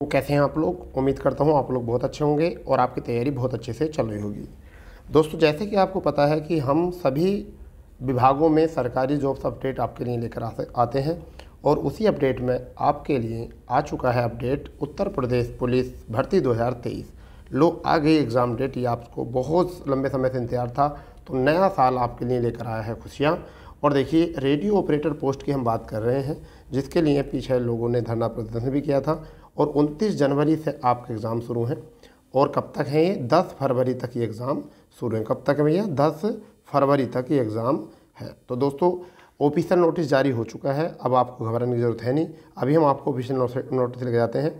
तो कैसे हैं आप लोग उम्मीद करता हूँ आप लोग बहुत अच्छे होंगे और आपकी तैयारी बहुत अच्छे से चल रही होगी दोस्तों जैसे कि आपको पता है कि हम सभी विभागों में सरकारी जॉब्स अपडेट आपके लिए लेकर आते हैं और उसी अपडेट में आपके लिए आ चुका है अपडेट उत्तर प्रदेश पुलिस भर्ती दो लो आ गई एग्ज़ाम डेट ये आपको बहुत लंबे समय से इंतजार था तो नया साल आपके लिए लेकर आया है खुशियाँ और देखिए रेडियो ऑपरेटर पोस्ट की हम बात कर रहे हैं जिसके लिए पीछे लोगों ने धरना प्रदर्शन भी किया था और 29 जनवरी से आपके एग्ज़ाम शुरू हैं और कब तक हैं ये 10 फरवरी तक ये एग्ज़ाम शुरू हैं कब तक है भैया 10 फरवरी तक ये एग्ज़ाम है तो दोस्तों ऑफिशियल नोटिस जारी हो चुका है अब आपको घबराने की ज़रूरत है नहीं अभी हम आपको ऑफिशियल नोटिस लेके जाते हैं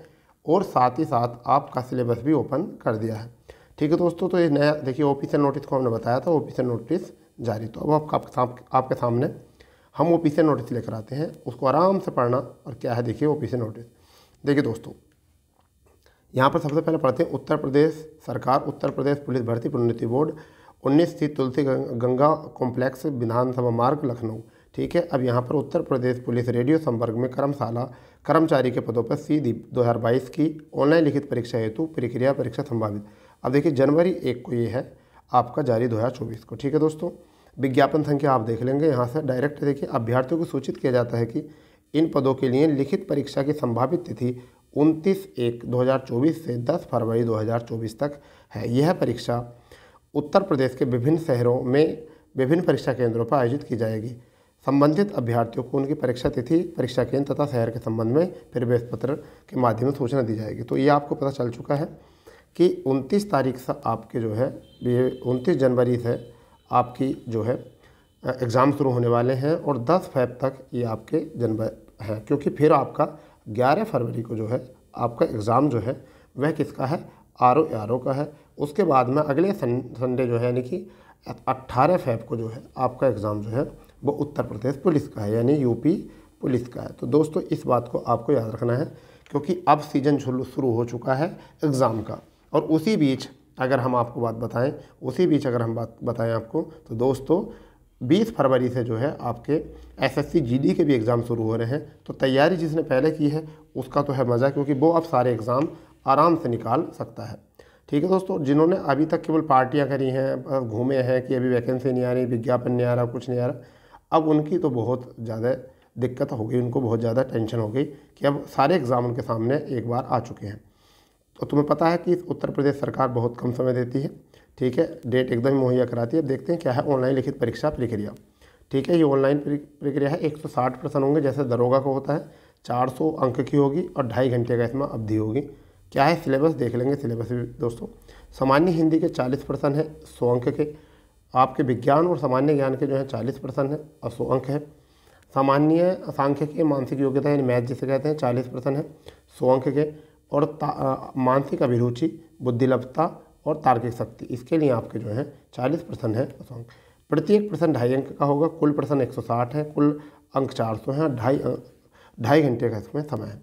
और साथ ही साथ आपका सिलेबस भी ओपन कर दिया है ठीक है दोस्तों तो ये नया देखिए ऑफिशियल नोटिस को हमने बताया था ऑफिशियल नोटिस जारी तो अब आपका आपके सामने हम ऑफिशियल नोटिस लेकर आते हैं उसको आराम से पढ़ना और क्या है देखिए ऑफिशियल नोटिस देखिए दोस्तों यहाँ पर सबसे पहले पढ़ते हैं उत्तर प्रदेश सरकार उत्तर प्रदेश पुलिस भर्ती प्रोन्नति बोर्ड उन्नीस स्थित तुलसी गंगा कॉम्प्लेक्स विधानसभा मार्ग लखनऊ ठीक है अब यहाँ पर उत्तर प्रदेश पुलिस रेडियो संपर्क में कर्मशाला कर्मचारी के पदों पर सी दीप दो की ऑनलाइन लिखित परीक्षा हेतु प्रक्रिया परीक्षा संभावित अब देखिए जनवरी एक को ये है आपका जारी दो को ठीक है दोस्तों विज्ञापन संख्या आप देख लेंगे यहाँ से डायरेक्ट देखिए अभ्यर्थियों को सूचित किया जाता है कि इन पदों के लिए लिखित परीक्षा की संभावित तिथि 29 एक 2024 से 10 फरवरी 2024 तक है यह परीक्षा उत्तर प्रदेश के विभिन्न शहरों में विभिन्न परीक्षा केंद्रों पर आयोजित की जाएगी संबंधित अभ्यर्थियों को उनकी परीक्षा तिथि परीक्षा केंद्र तथा शहर के संबंध में प्रवेश पत्र के माध्यम से सूचना दी जाएगी तो ये आपको पता चल चुका है कि 29 तारीख से आपके जो है ये 29 जनवरी से आपकी जो है एग्ज़ाम शुरू होने वाले हैं और 10 फैब तक ये आपके जन्म हैं क्योंकि फिर आपका 11 फरवरी को जो है आपका एग्ज़ाम जो है वह किसका है आर ओ आर ओ का है उसके बाद में अगले संडे जो है यानी कि अट्ठारह फैब को जो है आपका एग्ज़ाम जो है वो उत्तर प्रदेश पुलिस का है यानी यूपी पुलिस का है तो दोस्तों इस बात को आपको याद रखना है क्योंकि अब सीजन शुरू हो चुका है एग्ज़ाम का और उसी बीच अगर हम आपको बात बताएं उसी बीच अगर हम बात बताएं आपको तो दोस्तों 20 फरवरी से जो है आपके एसएससी जीडी के भी एग्ज़ाम शुरू हो रहे हैं तो तैयारी जिसने पहले की है उसका तो है मज़ा क्योंकि वो अब सारे एग्ज़ाम आराम से निकाल सकता है ठीक है दोस्तों जिन्होंने अभी तक केवल पार्टियां करी हैं घूमे हैं कि अभी वैकेंसी नहीं आ रही विज्ञापन नहीं आ रहा कुछ नहीं आ रहा अब उनकी तो बहुत ज़्यादा दिक्कत हो गई उनको बहुत ज़्यादा टेंशन हो गई कि अब सारे एग्ज़ाम उनके सामने एक बार आ चुके हैं तो तुम्हें पता है कि उत्तर प्रदेश सरकार बहुत कम समय देती है ठीक है डेट एकदम मुहैया कराती है अब देखते हैं क्या है ऑनलाइन लिखित परीक्षा प्रक्रिया ठीक है ये ऑनलाइन प्रक्रिया है 160 प्रश्न होंगे जैसे दरोगा को होता है 400 अंक की होगी और ढाई घंटे का इसमें अवधि होगी क्या है सिलेबस देख लेंगे सिलेबस भी दोस्तों सामान्य हिंदी के 40 प्रश्न है सौ अंक के आपके विज्ञान और सामान्य ज्ञान के जो है 40 प्रश्न है और सौ अंक है सामान्य सांख्यिकी मानसिक योग्यता यानी मैथ जिसे कहते हैं चालीस प्रश्न है सौ अंक के और मानसिक अभिरुचि बुद्धिलभता और तार्किक शक्ति इसके लिए आपके जो है चालीस प्रश्न है प्रत्येक प्रश्न ढाई अंक का होगा कुल प्रश्न एक सौ साठ है कुल अंक चार सौ हैं ढाई ढाई घंटे का इसमें समय है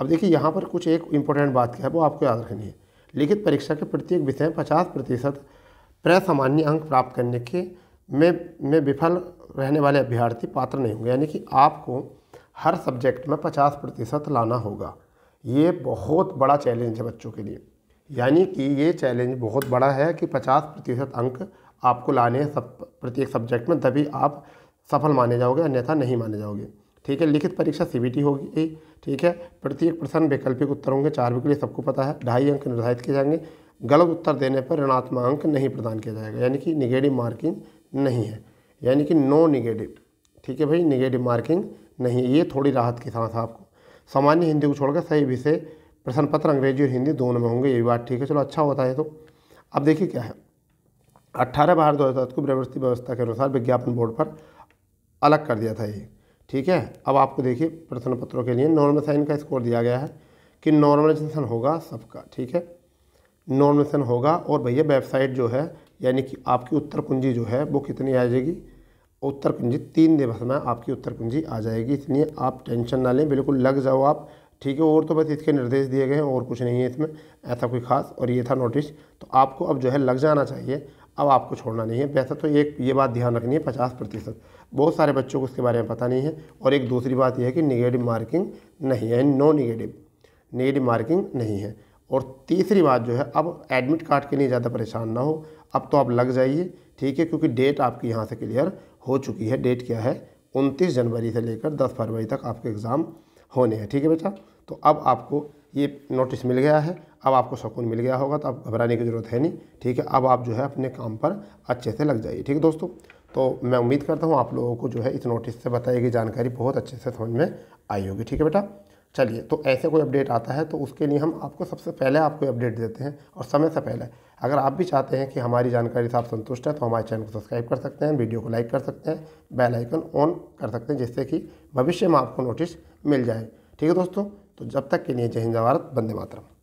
अब देखिए यहाँ पर कुछ एक इम्पोर्टेंट बात क्या है वो आपको याद रखनी है लिखित परीक्षा के प्रत्येक विषय पचास प्रतिशत प्रसामान्य अंक प्राप्त करने के में में विफल रहने वाले अभ्यर्थी पात्र नहीं होंगे यानी कि आपको हर सब्जेक्ट में पचास प्रतिशत लाना होगा ये बहुत बड़ा चैलेंज है बच्चों के लिए यानी कि ये चैलेंज बहुत बड़ा है कि 50 प्रतिशत अंक आपको लाने सब प्रत्येक सब्जेक्ट में तभी आप सफल माने जाओगे अन्यथा नहीं माने जाओगे ठीक है लिखित परीक्षा सीबीटी होगी ठीक है प्रत्येक प्रश्न वैकल्पिक उत्तर होंगे चार के लिए सबको पता है ढाई अंक निर्धारित किए जाएंगे गलत उत्तर देने पर ऋणात्मक अंक नहीं प्रदान किया जाएगा यानी कि निगेटिव मार्किंग नहीं है यानी कि नो निगेटिव ठीक है भाई निगेटिव मार्किंग नहीं ये थोड़ी राहत की साथ आपको सामान्य हिंदी को छोड़कर सही विषय प्रश्न पत्र अंग्रेजी और हिंदी दोनों में होंगे ये बात ठीक है चलो अच्छा होता है तो अब देखिए क्या है अट्ठारह बारह दो हज़ार को प्रवृत्ति व्यवस्था के अनुसार विज्ञापन बोर्ड पर अलग कर दिया था ये ठीक है अब आपको देखिए प्रश्न पत्रों के लिए नॉर्मल साइन का स्कोर दिया गया है कि नॉर्मलाइजेशन होगा सबका ठीक है नॉर्मलाइजेशन होगा और भैया वेबसाइट जो है यानी कि आपकी उत्तर कुंजी जो है वो कितनी आ जाएगी उत्तर कुंजी तीन दिवस में आपकी उत्तर कुंजी आ जाएगी इसलिए आप टेंशन ना लें बिल्कुल लग जाओ आप ठीक है और तो बस इसके निर्देश दिए गए हैं और कुछ नहीं है इसमें ऐसा कोई खास और ये था नोटिस तो आपको अब जो है लग जाना चाहिए अब आपको छोड़ना नहीं है वैसा तो एक ये बात ध्यान रखनी है पचास प्रतिशत बहुत सारे बच्चों को इसके बारे में पता नहीं है और एक दूसरी बात यह है कि निगेटिव मार्किंग नहीं है नो निगेटिव निगेटिव मार्किंग नहीं है और तीसरी बात जो है अब एडमिट कार्ड के लिए ज़्यादा परेशान ना हो अब तो आप लग जाइए ठीक है क्योंकि डेट आपकी यहाँ से क्लियर हो चुकी है डेट क्या है उनतीस जनवरी से लेकर दस फरवरी तक आपके एग्ज़ाम होने हैं ठीक है बेटा तो अब आपको ये नोटिस मिल गया है अब आपको सुकून मिल गया होगा तो अब घबराने की ज़रूरत है नहीं ठीक है अब आप जो है अपने काम पर अच्छे से लग जाइए ठीक है दोस्तों तो मैं उम्मीद करता हूँ आप लोगों को जो है इस नोटिस से बताई गई जानकारी बहुत अच्छे से समझ में आई होगी ठीक है बेटा चलिए तो ऐसे कोई अपडेट आता है तो उसके लिए हम आपको सबसे पहले आपको अपडेट देते हैं और समय से पहले अगर आप भी चाहते हैं कि हमारी जानकारी से आप संतुष्ट हैं तो हमारे चैनल को सब्सक्राइब कर सकते हैं वीडियो को लाइक कर सकते हैं बेल आइकन ऑन कर सकते हैं जिससे कि भविष्य में आपको नोटिस मिल जाए ठीक है दोस्तों तो जब तक के लिए जय हिंद भारत वंदे मातरम